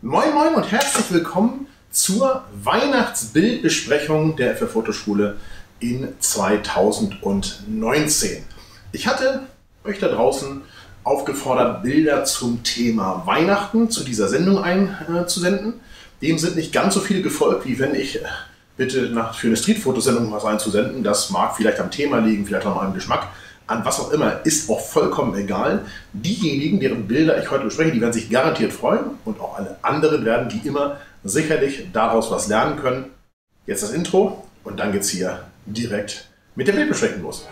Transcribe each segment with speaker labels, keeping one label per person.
Speaker 1: Moin Moin und herzlich willkommen zur Weihnachtsbildbesprechung der FF Fotoschule in 2019. Ich hatte euch da draußen aufgefordert, Bilder zum Thema Weihnachten zu dieser Sendung einzusenden. Äh, Dem sind nicht ganz so viele gefolgt, wie wenn ich äh, bitte nach, für eine Streetfotosendung was einzusenden. Das mag vielleicht am Thema liegen, vielleicht an meinem Geschmack an was auch immer, ist auch vollkommen egal. Diejenigen, deren Bilder ich heute bespreche, die werden sich garantiert freuen und auch alle anderen werden, die immer, sicherlich daraus was lernen können. Jetzt das Intro und dann geht's hier direkt mit der Bildbesprechung los.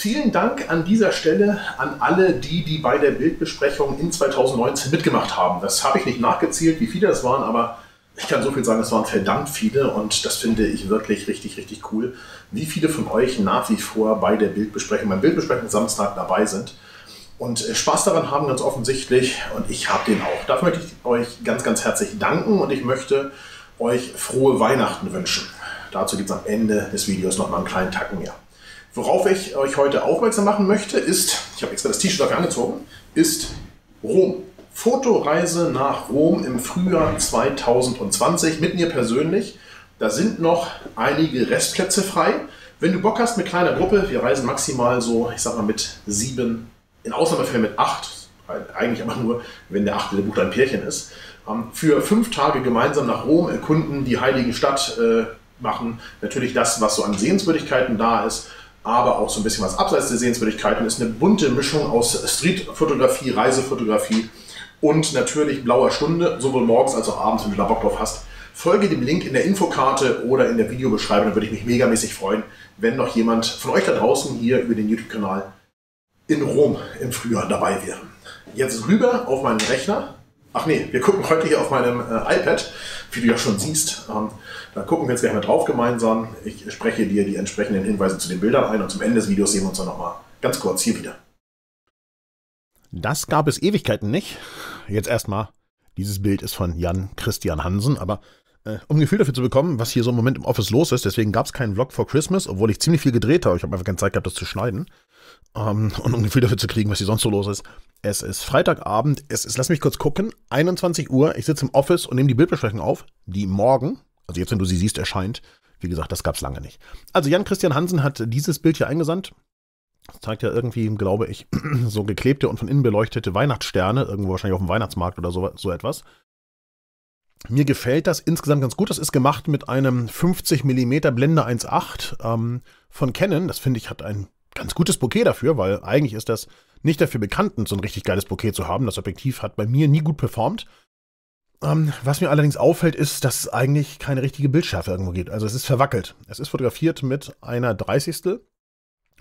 Speaker 1: Vielen Dank an dieser Stelle an alle, die, die bei der Bildbesprechung in 2019 mitgemacht haben. Das habe ich nicht nachgezählt, wie viele das waren, aber ich kann so viel sagen, es waren verdammt viele und das finde ich wirklich richtig, richtig cool, wie viele von euch nach wie vor bei der Bildbesprechung, beim Bildbesprechung Samstag dabei sind und äh, Spaß daran haben, ganz offensichtlich. Und ich habe den auch. Dafür möchte ich euch ganz, ganz herzlich danken und ich möchte euch frohe Weihnachten wünschen. Dazu gibt es am Ende des Videos nochmal einen kleinen Tacken mehr. Worauf ich euch heute aufmerksam machen möchte, ist, ich habe extra das T-Shirt dafür angezogen, ist Rom. Fotoreise nach Rom im Frühjahr 2020 mit mir persönlich. Da sind noch einige Restplätze frei. Wenn du Bock hast mit kleiner Gruppe, wir reisen maximal so, ich sag mal mit sieben, in Ausnahmefällen mit acht, eigentlich aber nur, wenn der achte der Buch ein Pärchen ist, ähm, für fünf Tage gemeinsam nach Rom erkunden, die heilige Stadt äh, machen, natürlich das, was so an Sehenswürdigkeiten da ist aber auch so ein bisschen was abseits der Sehenswürdigkeiten. Ist eine bunte Mischung aus Streetfotografie, Reisefotografie und natürlich blauer Stunde, sowohl morgens als auch abends, wenn du da Bock drauf hast. Folge dem Link in der Infokarte oder in der Videobeschreibung, dann würde ich mich megamäßig freuen, wenn noch jemand von euch da draußen hier über den YouTube-Kanal in Rom im Frühjahr dabei wäre. Jetzt rüber auf meinen Rechner Ach nee, wir gucken heute hier auf meinem äh, iPad, wie du ja schon siehst. Ähm, da gucken wir jetzt gleich mal drauf gemeinsam. Ich spreche dir die entsprechenden Hinweise zu den Bildern ein und zum Ende des Videos sehen wir uns dann nochmal ganz kurz hier wieder. Das gab es Ewigkeiten nicht. Jetzt erstmal, dieses Bild ist von Jan Christian Hansen, aber äh, um ein Gefühl dafür zu bekommen, was hier so im Moment im Office los ist, deswegen gab es keinen Vlog vor Christmas, obwohl ich ziemlich viel gedreht habe. Ich habe einfach keine Zeit gehabt, das zu schneiden ähm, und um ein Gefühl dafür zu kriegen, was hier sonst so los ist. Es ist Freitagabend, es ist, lass mich kurz gucken, 21 Uhr. Ich sitze im Office und nehme die Bildbesprechung auf, die morgen, also jetzt, wenn du sie siehst, erscheint. Wie gesagt, das gab es lange nicht. Also Jan Christian Hansen hat dieses Bild hier eingesandt. Das zeigt ja irgendwie, glaube ich, so geklebte und von innen beleuchtete Weihnachtssterne, irgendwo wahrscheinlich auf dem Weihnachtsmarkt oder so, so etwas. Mir gefällt das insgesamt ganz gut. Das ist gemacht mit einem 50 mm Blende 1.8 ähm, von Canon. Das finde ich hat ein ganz gutes Bouquet dafür, weil eigentlich ist das nicht dafür bekannt, so ein richtig geiles Bouquet zu haben. Das Objektiv hat bei mir nie gut performt. Ähm, was mir allerdings auffällt, ist, dass es eigentlich keine richtige Bildschärfe irgendwo gibt. Also es ist verwackelt. Es ist fotografiert mit einer Dreißigstel.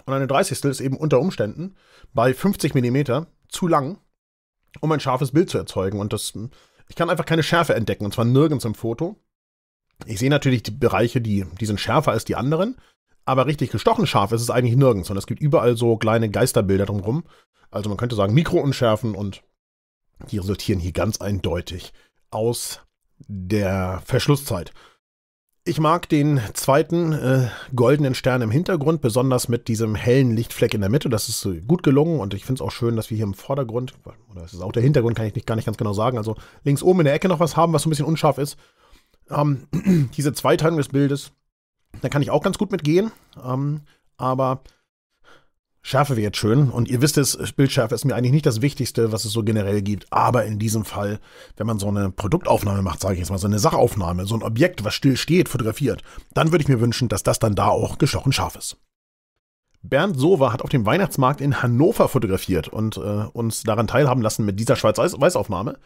Speaker 1: Und eine Dreißigstel ist eben unter Umständen bei 50 mm zu lang, um ein scharfes Bild zu erzeugen. Und das, ich kann einfach keine Schärfe entdecken, und zwar nirgends im Foto. Ich sehe natürlich die Bereiche, die, die sind schärfer als die anderen aber richtig gestochen scharf ist es eigentlich nirgends. Und es gibt überall so kleine Geisterbilder drumherum. Also man könnte sagen Mikrounschärfen und die resultieren hier ganz eindeutig aus der Verschlusszeit. Ich mag den zweiten äh, goldenen Stern im Hintergrund, besonders mit diesem hellen Lichtfleck in der Mitte. Das ist äh, gut gelungen und ich finde es auch schön, dass wir hier im Vordergrund, oder es ist auch der Hintergrund, kann ich nicht, gar nicht ganz genau sagen, also links oben in der Ecke noch was haben, was so ein bisschen unscharf ist. Ähm, diese Zweiteilung des Bildes da kann ich auch ganz gut mitgehen. Ähm, aber Schärfe wäre jetzt schön. Und ihr wisst es, Bildschärfe ist mir eigentlich nicht das Wichtigste, was es so generell gibt. Aber in diesem Fall, wenn man so eine Produktaufnahme macht, sage ich jetzt mal, so eine Sachaufnahme, so ein Objekt, was still steht, fotografiert, dann würde ich mir wünschen, dass das dann da auch gestochen scharf ist. Bernd Sova hat auf dem Weihnachtsmarkt in Hannover fotografiert und äh, uns daran teilhaben lassen mit dieser Schwarz-Weiß-Aufnahme.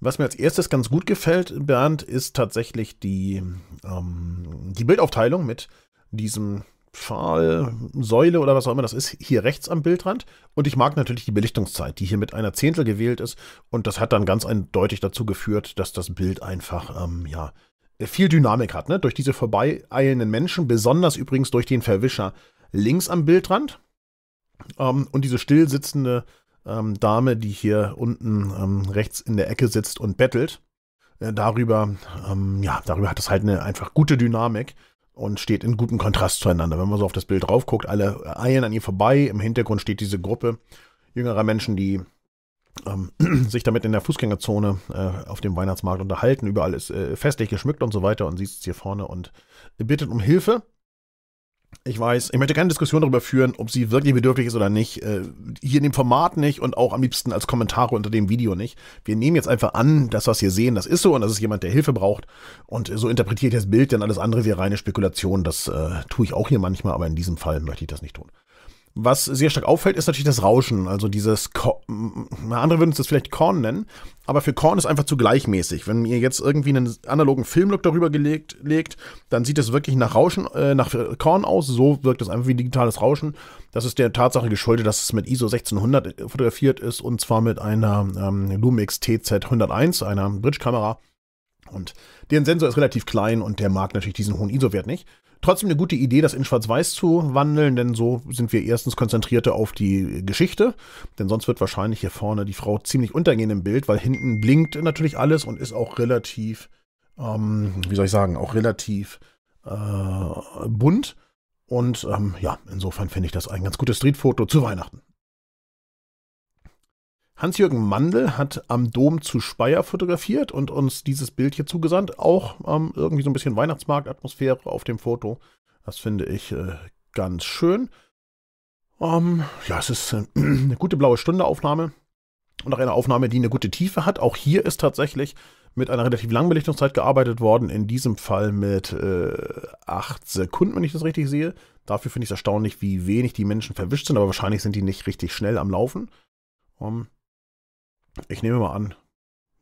Speaker 1: Was mir als erstes ganz gut gefällt, Bernd, ist tatsächlich die, ähm, die Bildaufteilung mit diesem Pfahl, Säule oder was auch immer das ist, hier rechts am Bildrand. Und ich mag natürlich die Belichtungszeit, die hier mit einer Zehntel gewählt ist. Und das hat dann ganz eindeutig dazu geführt, dass das Bild einfach, ähm, ja, viel Dynamik hat, ne? Durch diese vorbeieilenden Menschen, besonders übrigens durch den Verwischer links am Bildrand. Ähm, und diese still sitzende ähm, Dame, die hier unten ähm, rechts in der Ecke sitzt und bettelt. Äh, darüber, ähm, ja, darüber hat es halt eine einfach gute Dynamik und steht in gutem Kontrast zueinander. Wenn man so auf das Bild drauf guckt, alle eilen an ihr vorbei. Im Hintergrund steht diese Gruppe jüngerer Menschen, die ähm, sich damit in der Fußgängerzone äh, auf dem Weihnachtsmarkt unterhalten. Überall ist äh, festlich geschmückt und so weiter und sie sitzt hier vorne und bittet um Hilfe. Ich weiß, ich möchte keine Diskussion darüber führen, ob sie wirklich bedürftig ist oder nicht. Äh, hier in dem Format nicht und auch am liebsten als Kommentare unter dem Video nicht. Wir nehmen jetzt einfach an, dass was wir sehen, das ist so und das ist jemand, der Hilfe braucht. Und so interpretiert das Bild, denn alles andere wäre reine Spekulation. Das äh, tue ich auch hier manchmal, aber in diesem Fall möchte ich das nicht tun. Was sehr stark auffällt, ist natürlich das Rauschen. Also dieses, Korn. andere würden es das vielleicht Korn nennen, aber für Korn ist einfach zu gleichmäßig. Wenn ihr jetzt irgendwie einen analogen Filmlook darüber gelegt, legt, dann sieht es wirklich nach Rauschen, äh, nach Korn aus. So wirkt es einfach wie digitales Rauschen. Das ist der Tatsache geschuldet, dass es mit ISO 1600 äh, fotografiert ist und zwar mit einer ähm, Lumix TZ101, einer Bridge-Kamera. Und deren Sensor ist relativ klein und der mag natürlich diesen hohen ISO-Wert nicht. Trotzdem eine gute Idee, das in Schwarz-Weiß zu wandeln, denn so sind wir erstens konzentrierter auf die Geschichte, denn sonst wird wahrscheinlich hier vorne die Frau ziemlich untergehen im Bild, weil hinten blinkt natürlich alles und ist auch relativ, ähm, wie soll ich sagen, auch relativ äh, bunt. Und ähm, ja, insofern finde ich das ein ganz gutes Streetfoto zu Weihnachten. Hans-Jürgen Mandel hat am Dom zu Speyer fotografiert und uns dieses Bild hier zugesandt. Auch ähm, irgendwie so ein bisschen Weihnachtsmarktatmosphäre auf dem Foto. Das finde ich äh, ganz schön. Ähm, ja, es ist äh, eine gute blaue Stunde Aufnahme und auch eine Aufnahme, die eine gute Tiefe hat. Auch hier ist tatsächlich mit einer relativ langen Belichtungszeit gearbeitet worden. In diesem Fall mit äh, 8 Sekunden, wenn ich das richtig sehe. Dafür finde ich es erstaunlich, wie wenig die Menschen verwischt sind, aber wahrscheinlich sind die nicht richtig schnell am Laufen. Um, ähm, ich nehme mal an,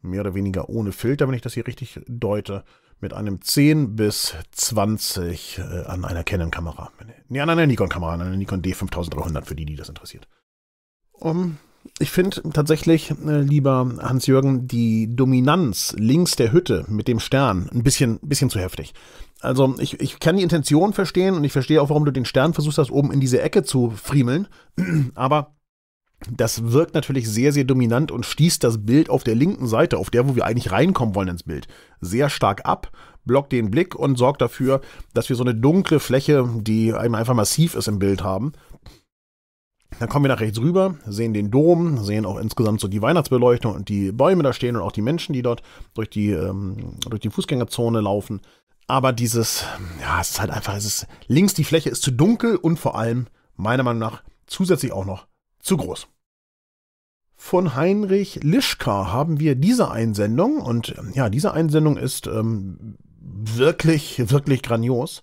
Speaker 1: mehr oder weniger ohne Filter, wenn ich das hier richtig deute, mit einem 10 bis 20 äh, an einer Canon-Kamera. Nee, an einer Nikon-Kamera, an einer Nikon D5300, für die, die das interessiert. Um, ich finde tatsächlich, äh, lieber Hans-Jürgen, die Dominanz links der Hütte mit dem Stern ein bisschen, bisschen zu heftig. Also ich, ich kann die Intention verstehen und ich verstehe auch, warum du den Stern versuchst, das oben in diese Ecke zu friemeln. Aber das wirkt natürlich sehr, sehr dominant und schließt das Bild auf der linken Seite, auf der, wo wir eigentlich reinkommen wollen ins Bild, sehr stark ab, blockt den Blick und sorgt dafür, dass wir so eine dunkle Fläche, die einfach massiv ist im Bild haben. Dann kommen wir nach rechts rüber, sehen den Dom, sehen auch insgesamt so die Weihnachtsbeleuchtung und die Bäume da stehen und auch die Menschen, die dort durch die, ähm, durch die Fußgängerzone laufen. Aber dieses, ja, es ist halt einfach, es ist links die Fläche ist zu dunkel und vor allem, meiner Meinung nach, zusätzlich auch noch zu groß von Heinrich Lischka haben wir diese Einsendung. Und ähm, ja, diese Einsendung ist ähm, wirklich, wirklich grandios.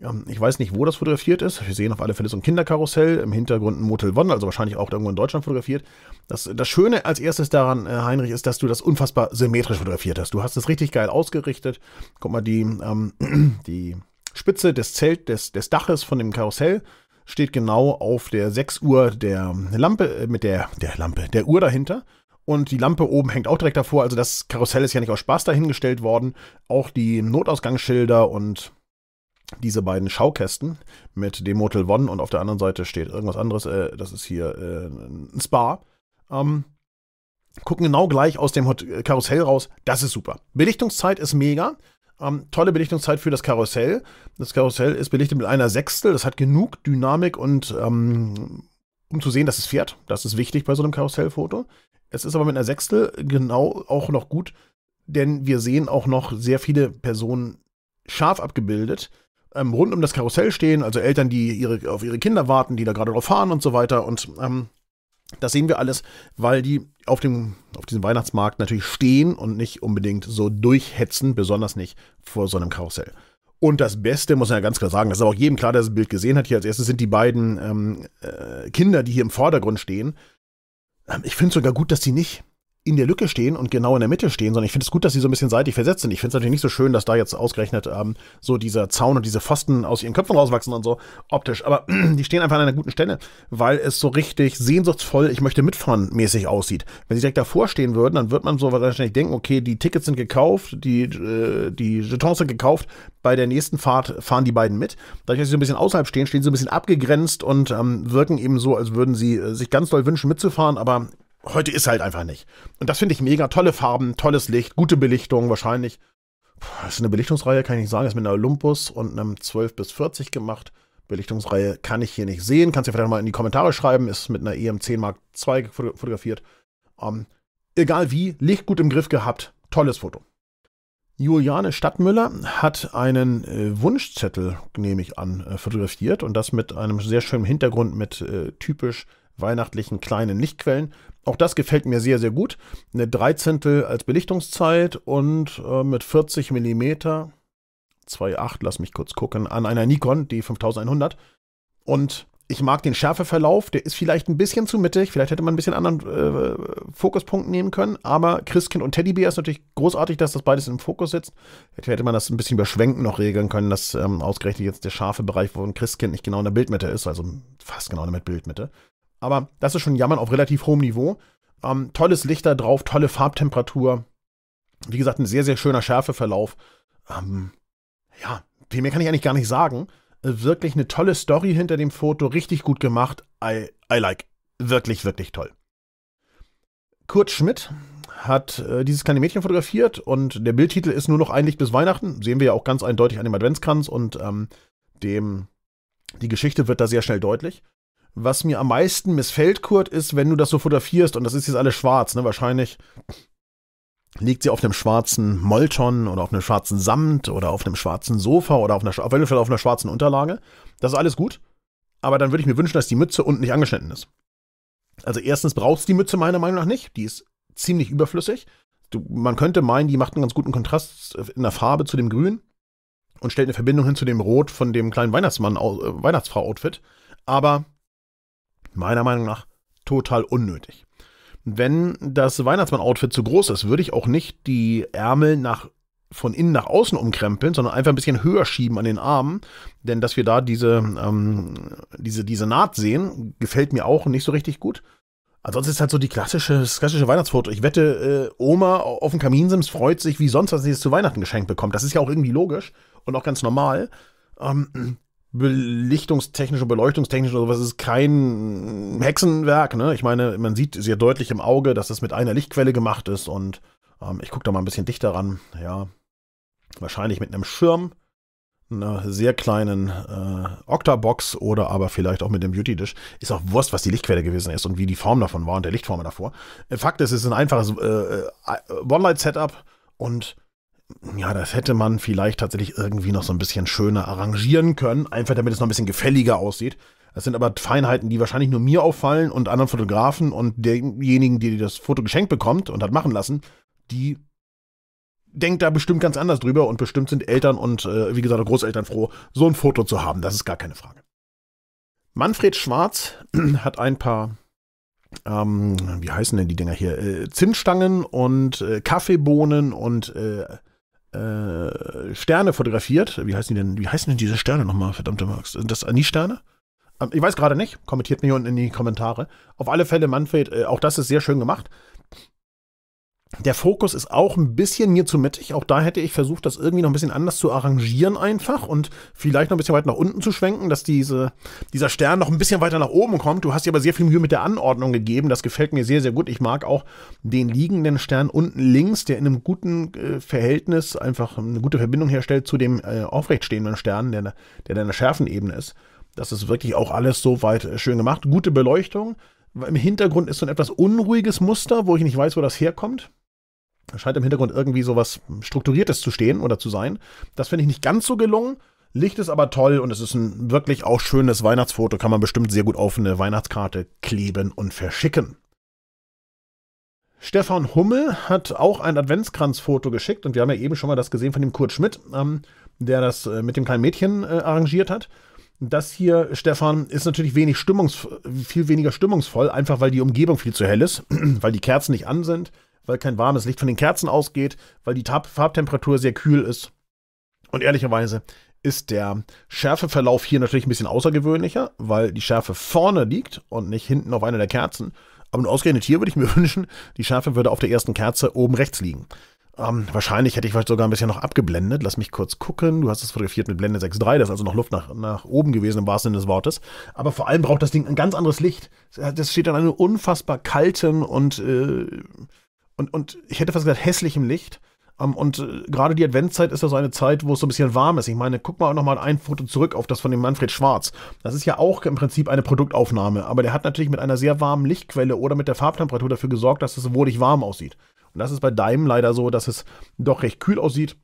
Speaker 1: Ähm, ich weiß nicht, wo das fotografiert ist. Wir sehen auf alle Fälle so ein Kinderkarussell, im Hintergrund ein Motel One, also wahrscheinlich auch irgendwo in Deutschland fotografiert. Das, das Schöne als erstes daran, äh, Heinrich, ist, dass du das unfassbar symmetrisch fotografiert hast. Du hast es richtig geil ausgerichtet. Guck mal, die, ähm, die Spitze des Zelt, des, des Daches von dem Karussell steht genau auf der 6 Uhr der Lampe, äh, mit der, der Lampe, der Uhr dahinter. Und die Lampe oben hängt auch direkt davor. Also das Karussell ist ja nicht aus Spaß dahingestellt worden. Auch die Notausgangsschilder und diese beiden Schaukästen mit dem Motel One und auf der anderen Seite steht irgendwas anderes. Äh, das ist hier äh, ein Spa. Ähm, gucken genau gleich aus dem äh, Karussell raus. Das ist super. Belichtungszeit ist mega. Ähm, tolle Belichtungszeit für das Karussell. Das Karussell ist belichtet mit einer Sechstel. Das hat genug Dynamik und ähm, um zu sehen, dass es fährt. Das ist wichtig bei so einem Karussellfoto. Es ist aber mit einer Sechstel genau auch noch gut, denn wir sehen auch noch sehr viele Personen scharf abgebildet. Ähm, rund um das Karussell stehen, also Eltern, die ihre, auf ihre Kinder warten, die da gerade drauf fahren und so weiter. Und ähm, das sehen wir alles, weil die auf, dem, auf diesem Weihnachtsmarkt natürlich stehen und nicht unbedingt so durchhetzen, besonders nicht vor so einem Karussell. Und das Beste, muss man ja ganz klar sagen, das ist aber auch jedem klar, der das Bild gesehen hat. Hier als erstes sind die beiden ähm, äh, Kinder, die hier im Vordergrund stehen. Ähm, ich finde es sogar gut, dass die nicht in der Lücke stehen und genau in der Mitte stehen, sondern ich finde es gut, dass sie so ein bisschen seitlich versetzt sind. Ich finde es natürlich nicht so schön, dass da jetzt ausgerechnet ähm, so dieser Zaun und diese Pfosten aus ihren Köpfen rauswachsen und so optisch. Aber äh, die stehen einfach an einer guten Stelle, weil es so richtig sehnsuchtsvoll, ich möchte mitfahren mäßig aussieht. Wenn sie direkt davor stehen würden, dann wird man so wahrscheinlich denken, okay, die Tickets sind gekauft, die, äh, die Jetons sind gekauft, bei der nächsten Fahrt fahren die beiden mit. Dadurch, dass sie so ein bisschen außerhalb stehen, stehen sie so ein bisschen abgegrenzt und ähm, wirken eben so, als würden sie äh, sich ganz doll wünschen mitzufahren, aber heute ist halt einfach nicht. Und das finde ich mega. Tolle Farben, tolles Licht, gute Belichtung wahrscheinlich. Puh, das ist eine Belichtungsreihe, kann ich nicht sagen. ist mit einer Olympus und einem 12 bis 40 gemacht. Belichtungsreihe kann ich hier nicht sehen. Kannst du vielleicht mal in die Kommentare schreiben. Ist mit einer EM10 Mark II fotografiert. Ähm, egal wie, Licht gut im Griff gehabt. Tolles Foto. Juliane Stadtmüller hat einen äh, Wunschzettel, nehme ich an, äh, fotografiert und das mit einem sehr schönen Hintergrund mit äh, typisch weihnachtlichen kleinen Lichtquellen. Auch das gefällt mir sehr, sehr gut. Eine Dreizehntel als Belichtungszeit und äh, mit 40 mm, 2,8, lass mich kurz gucken, an einer Nikon, die 5100. Und ich mag den Schärfeverlauf, der ist vielleicht ein bisschen zu mittig, vielleicht hätte man ein bisschen anderen äh, Fokuspunkt nehmen können, aber Christkind und Teddybär ist natürlich großartig, dass das beides im Fokus sitzt. Vielleicht Hätte man das ein bisschen überschwenken noch regeln können, dass ähm, ausgerechnet jetzt der scharfe Bereich, wo ein Christkind nicht genau in der Bildmitte ist, also fast genau in der Bildmitte, aber das ist schon Jammern auf relativ hohem Niveau. Ähm, tolles Licht da drauf, tolle Farbtemperatur. Wie gesagt, ein sehr, sehr schöner Schärfeverlauf. Ähm, ja, viel mehr kann ich eigentlich gar nicht sagen. Äh, wirklich eine tolle Story hinter dem Foto, richtig gut gemacht. I, I like. Wirklich, wirklich toll. Kurt Schmidt hat äh, dieses kleine Mädchen fotografiert und der Bildtitel ist nur noch ein Licht bis Weihnachten. Sehen wir ja auch ganz eindeutig an dem Adventskranz und ähm, dem, die Geschichte wird da sehr schnell deutlich. Was mir am meisten missfällt, Kurt, ist, wenn du das so fotografierst und das ist jetzt alles schwarz, ne? Wahrscheinlich liegt sie auf einem schwarzen Molton oder auf einem schwarzen Samt oder auf einem schwarzen Sofa oder auf, einer, auf jeden Fall auf einer schwarzen Unterlage. Das ist alles gut. Aber dann würde ich mir wünschen, dass die Mütze unten nicht angeschnitten ist. Also erstens braucht es die Mütze meiner Meinung nach nicht. Die ist ziemlich überflüssig. Du, man könnte meinen, die macht einen ganz guten Kontrast äh, in der Farbe zu dem Grün und stellt eine Verbindung hin zu dem Rot von dem kleinen Weihnachtsmann, äh, Weihnachtsfrau-Outfit. Aber meiner Meinung nach total unnötig. Wenn das Weihnachtsmann-Outfit zu groß ist, würde ich auch nicht die Ärmel nach von innen nach außen umkrempeln, sondern einfach ein bisschen höher schieben an den Armen. Denn dass wir da diese, ähm, diese, diese Naht sehen, gefällt mir auch nicht so richtig gut. Ansonsten ist halt so die klassische, das klassische Weihnachtsfoto. Ich wette, äh, Oma auf dem Kaminsims freut sich wie sonst, was sie es zu Weihnachten geschenkt bekommt. Das ist ja auch irgendwie logisch und auch ganz normal. Ähm, belichtungstechnisch und beleuchtungstechnisch oder sowas ist kein Hexenwerk. Ne? Ich meine, man sieht sehr deutlich im Auge, dass es mit einer Lichtquelle gemacht ist und ähm, ich gucke da mal ein bisschen dichter ran. Ja, wahrscheinlich mit einem Schirm, einer sehr kleinen äh, Octa-Box oder aber vielleicht auch mit dem Beauty-Dish. Ist auch Wurst, was die Lichtquelle gewesen ist und wie die Form davon war und der Lichtform davor. Äh, Fakt ist, es ist ein einfaches äh, äh One-Light-Setup und ja, das hätte man vielleicht tatsächlich irgendwie noch so ein bisschen schöner arrangieren können, einfach damit es noch ein bisschen gefälliger aussieht. Das sind aber Feinheiten, die wahrscheinlich nur mir auffallen und anderen Fotografen und denjenigen, die das Foto geschenkt bekommt und hat machen lassen, die denkt da bestimmt ganz anders drüber und bestimmt sind Eltern und äh, wie gesagt Großeltern froh, so ein Foto zu haben. Das ist gar keine Frage. Manfred Schwarz hat ein paar, ähm, wie heißen denn die Dinger hier? Äh, Zimtstangen und äh, Kaffeebohnen und äh, äh, Sterne fotografiert. Wie heißen, denn, wie heißen denn, diese Sterne nochmal, verdammte Max? Sind das Ani-Sterne? Ähm, ich weiß gerade nicht. Kommentiert mir unten in die Kommentare. Auf alle Fälle, Manfred, äh, auch das ist sehr schön gemacht. Der Fokus ist auch ein bisschen mir zu mittig. Auch da hätte ich versucht, das irgendwie noch ein bisschen anders zu arrangieren einfach und vielleicht noch ein bisschen weiter nach unten zu schwenken, dass diese, dieser Stern noch ein bisschen weiter nach oben kommt. Du hast dir aber sehr viel Mühe mit der Anordnung gegeben. Das gefällt mir sehr, sehr gut. Ich mag auch den liegenden Stern unten links, der in einem guten äh, Verhältnis einfach eine gute Verbindung herstellt zu dem äh, aufrechtstehenden Stern, der, der in einer schärfen Ebene ist. Das ist wirklich auch alles so weit äh, schön gemacht. Gute Beleuchtung. Im Hintergrund ist so ein etwas unruhiges Muster, wo ich nicht weiß, wo das herkommt scheint im Hintergrund irgendwie so was Strukturiertes zu stehen oder zu sein. Das finde ich nicht ganz so gelungen. Licht ist aber toll und es ist ein wirklich auch schönes Weihnachtsfoto. Kann man bestimmt sehr gut auf eine Weihnachtskarte kleben und verschicken. Stefan Hummel hat auch ein Adventskranzfoto geschickt und wir haben ja eben schon mal das gesehen von dem Kurt Schmidt, ähm, der das äh, mit dem kleinen Mädchen äh, arrangiert hat. Das hier, Stefan, ist natürlich wenig stimmungs viel weniger stimmungsvoll, einfach weil die Umgebung viel zu hell ist, weil die Kerzen nicht an sind, weil kein warmes Licht von den Kerzen ausgeht, weil die Tab Farbtemperatur sehr kühl ist. Und ehrlicherweise ist der Schärfeverlauf hier natürlich ein bisschen außergewöhnlicher, weil die Schärfe vorne liegt und nicht hinten auf einer der Kerzen. Aber nur ausgerechnet hier würde ich mir wünschen, die Schärfe würde auf der ersten Kerze oben rechts liegen. Ähm, wahrscheinlich hätte ich vielleicht sogar ein bisschen noch abgeblendet. Lass mich kurz gucken. Du hast es fotografiert mit Blende 6.3. Das ist also noch Luft nach, nach oben gewesen im wahrsten Sinne des Wortes. Aber vor allem braucht das Ding ein ganz anderes Licht. Das steht an einem unfassbar kalten und äh, und, und ich hätte fast gesagt hässlichem Licht. Um, ähm, und äh, gerade die Adventszeit ist ja so eine Zeit, wo es so ein bisschen warm ist. Ich meine, guck mal nochmal ein Foto zurück auf das von dem Manfred Schwarz. Das ist ja auch im Prinzip eine Produktaufnahme, aber der hat natürlich mit einer sehr warmen Lichtquelle oder mit der Farbtemperatur dafür gesorgt, dass es wohlig warm aussieht. Und das ist bei Daim leider so, dass es doch recht kühl aussieht.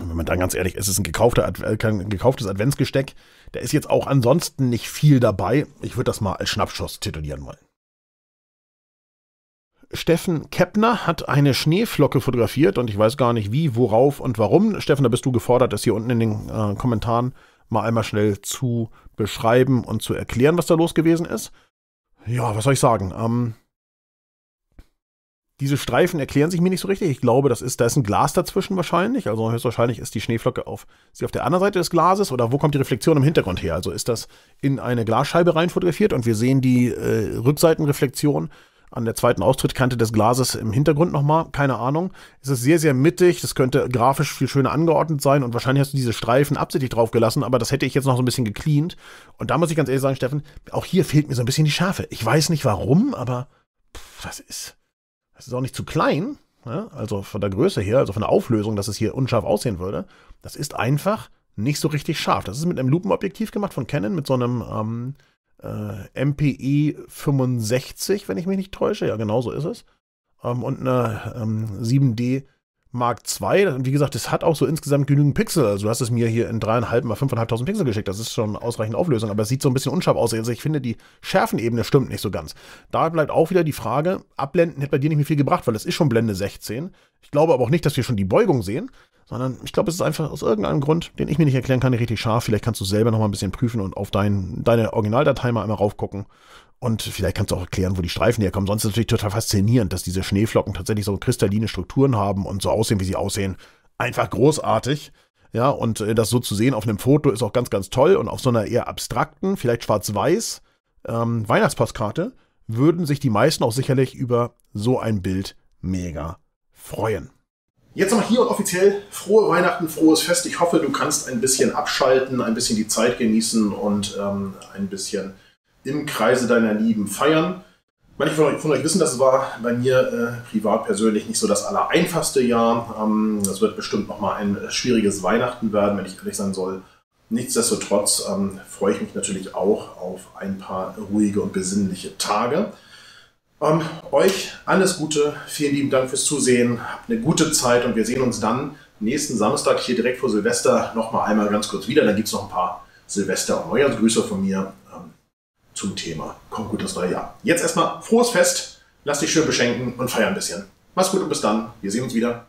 Speaker 1: Und wenn man dann ganz ehrlich ist, ist es ein, gekaufter, äh, ein gekauftes Adventsgesteck. Der ist jetzt auch ansonsten nicht viel dabei. Ich würde das mal als Schnappschuss titulieren wollen. Steffen Keppner hat eine Schneeflocke fotografiert und ich weiß gar nicht wie, worauf und warum. Steffen, da bist du gefordert, das hier unten in den äh, Kommentaren mal einmal schnell zu beschreiben und zu erklären, was da los gewesen ist. Ja, was soll ich sagen? Ähm, diese Streifen erklären sich mir nicht so richtig. Ich glaube, das ist, da ist ein Glas dazwischen wahrscheinlich. Also höchstwahrscheinlich ist die Schneeflocke auf sie auf der anderen Seite des Glases oder wo kommt die Reflexion im Hintergrund her? Also ist das in eine Glasscheibe rein fotografiert und wir sehen die äh, Rückseitenreflexion an der zweiten Austrittkante des Glases im Hintergrund nochmal, keine Ahnung. Es ist sehr, sehr mittig, das könnte grafisch viel schöner angeordnet sein und wahrscheinlich hast du diese Streifen absichtlich draufgelassen, aber das hätte ich jetzt noch so ein bisschen gecleant. Und da muss ich ganz ehrlich sagen, Steffen, auch hier fehlt mir so ein bisschen die Schärfe. Ich weiß nicht warum, aber pff, das ist, das ist auch nicht zu klein, ne? also von der Größe her, also von der Auflösung, dass es hier unscharf aussehen würde. Das ist einfach nicht so richtig scharf. Das ist mit einem Lupenobjektiv gemacht von Canon, mit so einem, ähm, äh, MPI 65, wenn ich mich nicht täusche. Ja, genau so ist es. Ähm, und eine ähm, 7D Mark II, wie gesagt, es hat auch so insgesamt genügend Pixel. Also du hast es mir hier in dreieinhalb mal 5.500 Pixel geschickt. Das ist schon ausreichend Auflösung, aber es sieht so ein bisschen unscharf aus. Also ich finde, die Schärfenebene stimmt nicht so ganz. Da bleibt auch wieder die Frage, abblenden hätte bei dir nicht mehr viel gebracht, weil es ist schon Blende 16. Ich glaube aber auch nicht, dass wir schon die Beugung sehen, sondern ich glaube, es ist einfach aus irgendeinem Grund, den ich mir nicht erklären kann, nicht richtig scharf. Vielleicht kannst du selber nochmal ein bisschen prüfen und auf dein, deine Originaldatei mal einmal raufgucken. Und vielleicht kannst du auch erklären, wo die Streifen herkommen. Sonst ist es natürlich total faszinierend, dass diese Schneeflocken tatsächlich so kristalline Strukturen haben und so aussehen, wie sie aussehen. Einfach großartig. Ja, und äh, das so zu sehen auf einem Foto ist auch ganz, ganz toll. Und auf so einer eher abstrakten, vielleicht schwarz-weiß ähm, Weihnachtspostkarte würden sich die meisten auch sicherlich über so ein Bild mega freuen. Jetzt nochmal hier und offiziell frohe Weihnachten, frohes Fest. Ich hoffe, du kannst ein bisschen abschalten, ein bisschen die Zeit genießen und ähm, ein bisschen im Kreise deiner Lieben feiern. Manche von euch, von euch wissen, das war bei mir äh, privat persönlich nicht so das allereinfachste Jahr. Ähm, das wird bestimmt nochmal ein äh, schwieriges Weihnachten werden, wenn ich ehrlich sein soll. Nichtsdestotrotz ähm, freue ich mich natürlich auch auf ein paar ruhige und besinnliche Tage. Ähm, euch alles Gute, vielen lieben Dank fürs Zusehen, habt eine gute Zeit und wir sehen uns dann nächsten Samstag hier direkt vor Silvester nochmal einmal ganz kurz wieder. Dann gibt es noch ein paar Silvester- und Neujahrsgrüße von mir zum Thema Kommt gut das neue Jahr. Jetzt erstmal frohes Fest, lass dich schön beschenken und feiern ein bisschen. Mach's gut und bis dann. Wir sehen uns wieder.